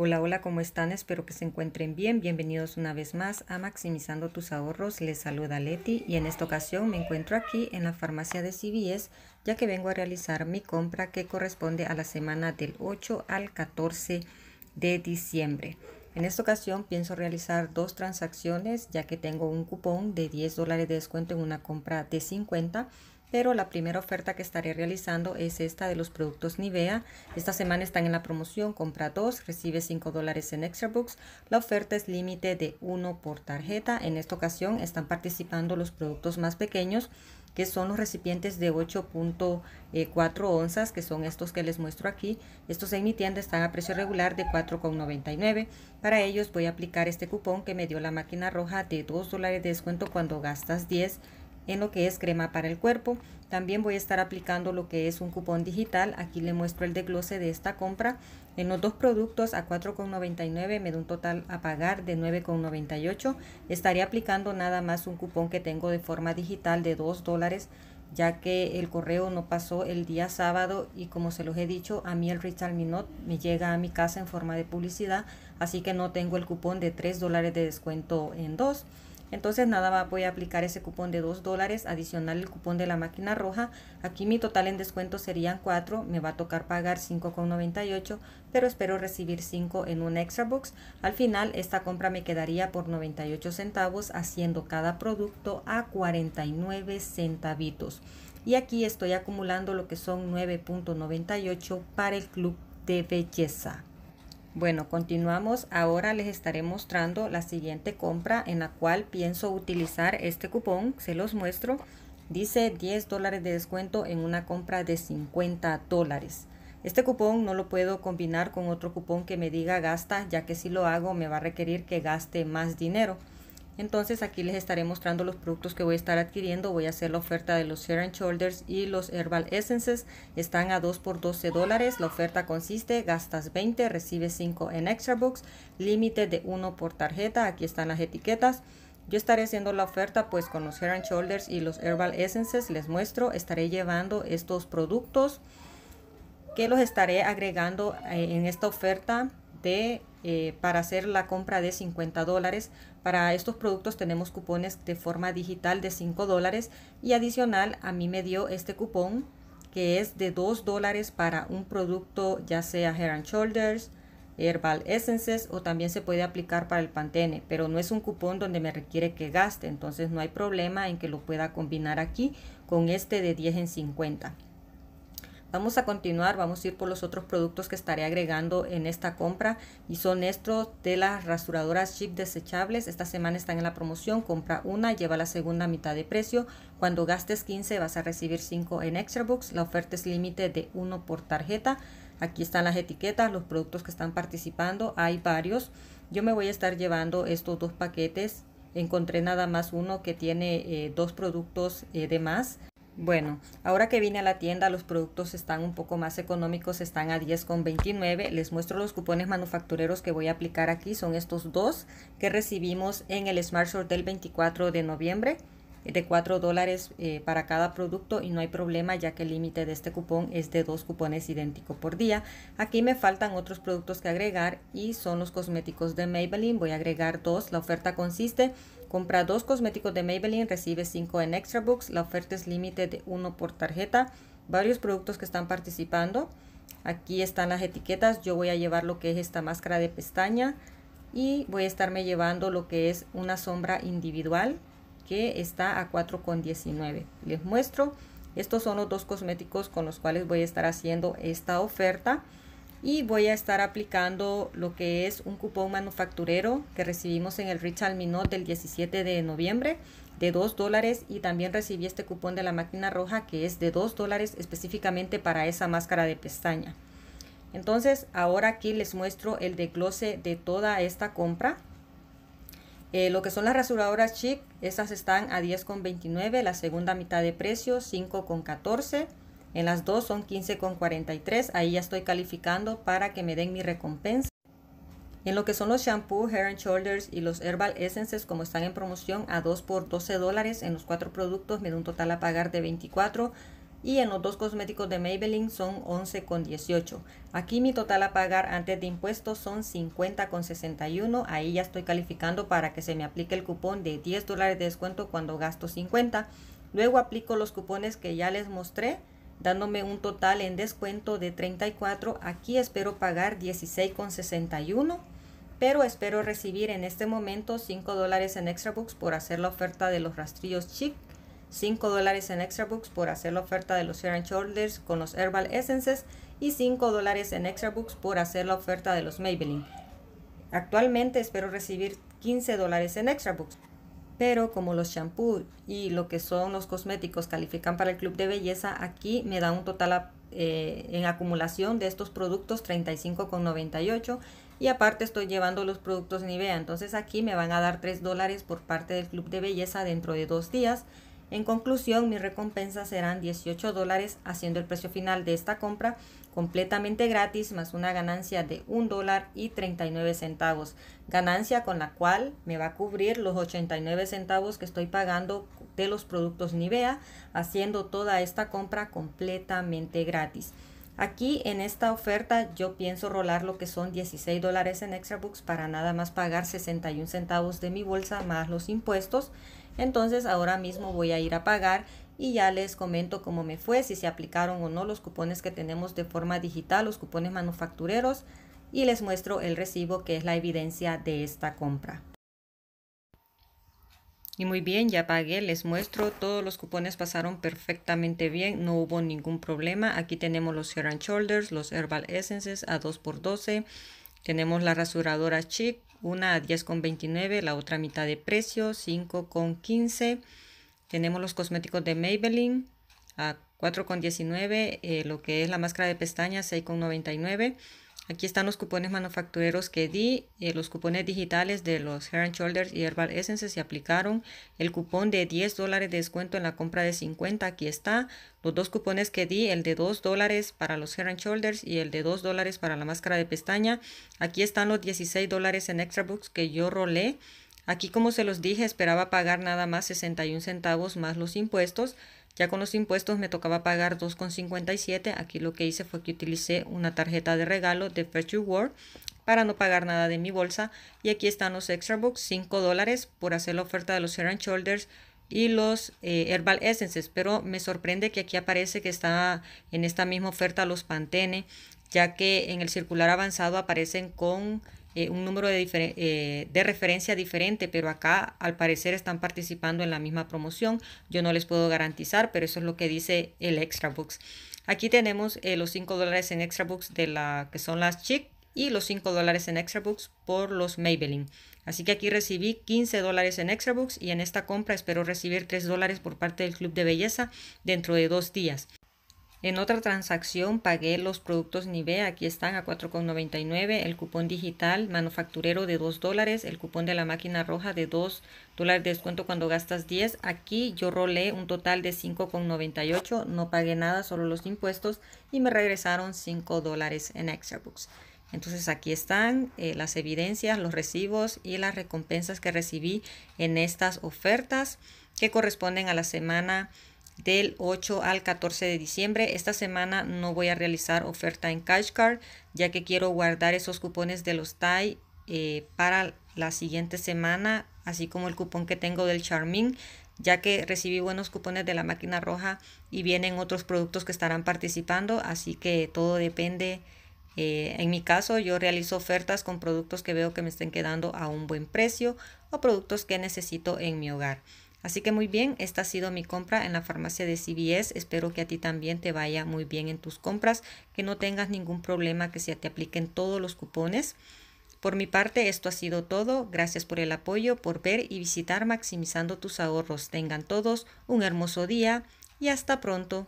Hola, hola, ¿cómo están? Espero que se encuentren bien. Bienvenidos una vez más a Maximizando tus ahorros. Les saluda Leti y en esta ocasión me encuentro aquí en la farmacia de CBS ya que vengo a realizar mi compra que corresponde a la semana del 8 al 14 de diciembre. En esta ocasión pienso realizar dos transacciones ya que tengo un cupón de 10 dólares de descuento en una compra de 50 pero la primera oferta que estaré realizando es esta de los productos Nivea. Esta semana están en la promoción, compra 2, recibe 5 dólares en Extra Books. La oferta es límite de 1 por tarjeta. En esta ocasión están participando los productos más pequeños que son los recipientes de 8.4 eh, onzas, que son estos que les muestro aquí. Estos en mi tienda están a precio regular de 4,99. Para ellos voy a aplicar este cupón que me dio la máquina roja de 2 dólares de descuento cuando gastas 10 en lo que es crema para el cuerpo. También voy a estar aplicando lo que es un cupón digital. Aquí le muestro el desglose de esta compra. En los dos productos a 4,99 me da un total a pagar de 9,98. Estaré aplicando nada más un cupón que tengo de forma digital de 2 dólares ya que el correo no pasó el día sábado y como se los he dicho, a mí el Richard Minot me llega a mi casa en forma de publicidad, así que no tengo el cupón de 3 dólares de descuento en 2. Entonces nada, voy a aplicar ese cupón de 2 dólares, adicional el cupón de la máquina roja. Aquí mi total en descuento serían 4, me va a tocar pagar 5,98, pero espero recibir 5 en un extra box. Al final esta compra me quedaría por 98 centavos, haciendo cada producto a 49 centavitos. Y aquí estoy acumulando lo que son 9.98 para el club de belleza. Bueno, continuamos. Ahora les estaré mostrando la siguiente compra en la cual pienso utilizar este cupón. Se los muestro. Dice 10 dólares de descuento en una compra de 50 dólares. Este cupón no lo puedo combinar con otro cupón que me diga gasta, ya que si lo hago me va a requerir que gaste más dinero. Entonces aquí les estaré mostrando los productos que voy a estar adquiriendo. Voy a hacer la oferta de los and Shoulders y los Herbal Essences. Están a 2 por 12 dólares. La oferta consiste, gastas 20, recibes 5 en Extra Books. Límite de 1 por tarjeta. Aquí están las etiquetas. Yo estaré haciendo la oferta pues con los Head Shoulders y los Herbal Essences. Les muestro, estaré llevando estos productos que los estaré agregando eh, en esta oferta eh, para hacer la compra de 50 dólares. Para estos productos tenemos cupones de forma digital de 5 dólares y adicional a mí me dio este cupón que es de 2 dólares para un producto ya sea Hair and Shoulders, Herbal Essences o también se puede aplicar para el Pantene, pero no es un cupón donde me requiere que gaste, entonces no hay problema en que lo pueda combinar aquí con este de 10 en 50. Vamos a continuar, vamos a ir por los otros productos que estaré agregando en esta compra y son estos de las rasuradoras chip desechables. Esta semana están en la promoción, compra una, lleva la segunda mitad de precio. Cuando gastes 15 vas a recibir 5 en Extra Books. La oferta es límite de 1 por tarjeta. Aquí están las etiquetas, los productos que están participando. Hay varios. Yo me voy a estar llevando estos dos paquetes encontré nada más uno que tiene eh, dos productos eh, de más bueno, ahora que vine a la tienda, los productos están un poco más económicos, están a 10,29. Les muestro los cupones manufactureros que voy a aplicar aquí. Son estos dos que recibimos en el Smart Short del 24 de noviembre de 4 dólares eh, para cada producto y no hay problema ya que el límite de este cupón es de dos cupones idénticos por día. Aquí me faltan otros productos que agregar y son los cosméticos de Maybelline. Voy a agregar dos. La oferta consiste compra dos cosméticos de Maybelline, recibe 5 en Extra Books. La oferta es límite de uno por tarjeta. Varios productos que están participando. Aquí están las etiquetas. Yo voy a llevar lo que es esta máscara de pestaña y voy a estarme llevando lo que es una sombra individual que está a 4,19. Les muestro, estos son los dos cosméticos con los cuales voy a estar haciendo esta oferta y voy a estar aplicando lo que es un cupón manufacturero que recibimos en el Richard Minot del 17 de noviembre de 2 dólares y también recibí este cupón de la máquina roja que es de 2 dólares específicamente para esa máscara de pestaña. Entonces ahora aquí les muestro el desglose de toda esta compra. Eh, lo que son las rasuradoras chic, esas están a 10,29, la segunda mitad de precio 5,14. En las dos son 15,43. Ahí ya estoy calificando para que me den mi recompensa. En lo que son los Shampoo, Hair and Shoulders y los Herbal Essences, como están en promoción a 2 por 12 dólares en los cuatro productos, me da un total a pagar de 24 y en los dos cosméticos de Maybelline son 11,18. Aquí mi total a pagar antes de impuestos son 50,61. Ahí ya estoy calificando para que se me aplique el cupón de 10 dólares de descuento cuando gasto 50. Luego aplico los cupones que ya les mostré dándome un total en descuento de 34. Aquí espero pagar 16,61 pero espero recibir en este momento 5 dólares en extra bucks por hacer la oferta de los rastrillos chic 5 dólares en Extra Books por hacer la oferta de los and Shoulders con los Herbal Essences y 5 dólares en Extra Books por hacer la oferta de los Maybelline. Actualmente espero recibir 15 dólares en Extra Books, pero como los shampoos y lo que son los cosméticos califican para el club de belleza, aquí me da un total eh, en acumulación de estos productos 35,98 y aparte estoy llevando los productos Nivea, entonces aquí me van a dar 3 dólares por parte del club de belleza dentro de dos días en conclusión, mis recompensas serán 18 dólares, haciendo el precio final de esta compra completamente gratis, más una ganancia de 1 dólar y 39 centavos. Ganancia con la cual me va a cubrir los 89 centavos que estoy pagando de los productos Nivea, haciendo toda esta compra completamente gratis. Aquí en esta oferta yo pienso rolar lo que son 16 dólares en extra books para nada más pagar 61 centavos de mi bolsa más los impuestos entonces ahora mismo voy a ir a pagar y ya les comento cómo me fue, si se aplicaron o no los cupones que tenemos de forma digital, los cupones manufactureros y les muestro el recibo que es la evidencia de esta compra. Y muy bien, ya pagué, les muestro, todos los cupones pasaron perfectamente bien, no hubo ningún problema. Aquí tenemos los and Shoulders, los Herbal Essences a 2x12, tenemos la rasuradora Chic, una a 10,29, la otra mitad de precio, 5,15. Tenemos los cosméticos de Maybelline a 4,19, eh, lo que es la máscara de pestañas 6,99. Aquí están los cupones manufactureros que di, eh, los cupones digitales de los Hair Shoulders y Herbal essences se aplicaron. El cupón de 10 dólares de descuento en la compra de 50, aquí está. Los dos cupones que di, el de 2 dólares para los Hair Shoulders y el de 2 dólares para la máscara de pestaña. Aquí están los 16 dólares en Extra Books que yo rolé. Aquí, como se los dije, esperaba pagar nada más 61 centavos más los impuestos. Ya con los impuestos me tocaba pagar 2,57. Aquí lo que hice fue que utilicé una tarjeta de regalo de Fetch world para no pagar nada de mi bolsa. Y aquí están los extra books, 5 dólares por hacer la oferta de los heran Shoulders y los eh, Herbal Essences. Pero me sorprende que aquí aparece que está en esta misma oferta los Pantene, ya que en el circular avanzado aparecen con eh, un número eh, de, referencia diferente, pero acá al parecer están participando en la misma promoción. Yo no les puedo garantizar, pero eso es lo que dice el Extra Books. Aquí tenemos eh, los 5 dólares en Extra Books de la que son las Chic y los 5 dólares en Extra Books por los Maybelline. Así que aquí recibí 15 dólares en Extra Books y en esta compra espero recibir 3 dólares por parte del Club de Belleza dentro de dos días. En otra transacción pagué los productos Nivea, aquí están a 4,99, el cupón digital manufacturero de 2 dólares, el cupón de la máquina roja de 2 dólares de descuento cuando gastas 10. Aquí yo rolé un total de 5,98, no pagué nada, solo los impuestos y me regresaron 5 dólares en Extra Entonces aquí están eh, las evidencias, los recibos y las recompensas que recibí en estas ofertas que corresponden a la semana del 8 al 14 de diciembre. Esta semana no voy a realizar oferta en cash card ya que quiero guardar esos cupones de los TAI eh, para la siguiente semana, así como el cupón que tengo del Charmin, ya que recibí buenos cupones de la máquina roja y vienen otros productos que estarán participando, así que todo depende. Eh, en mi caso, yo realizo ofertas con productos que veo que me estén quedando a un buen precio o productos que necesito en mi hogar. Así que muy bien, esta ha sido mi compra en la farmacia de CVS. Espero que a ti también te vaya muy bien en tus compras, que no tengas ningún problema, que se te apliquen todos los cupones. Por mi parte, esto ha sido todo. Gracias por el apoyo, por ver y visitar Maximizando tus ahorros. Tengan todos un hermoso día y hasta pronto.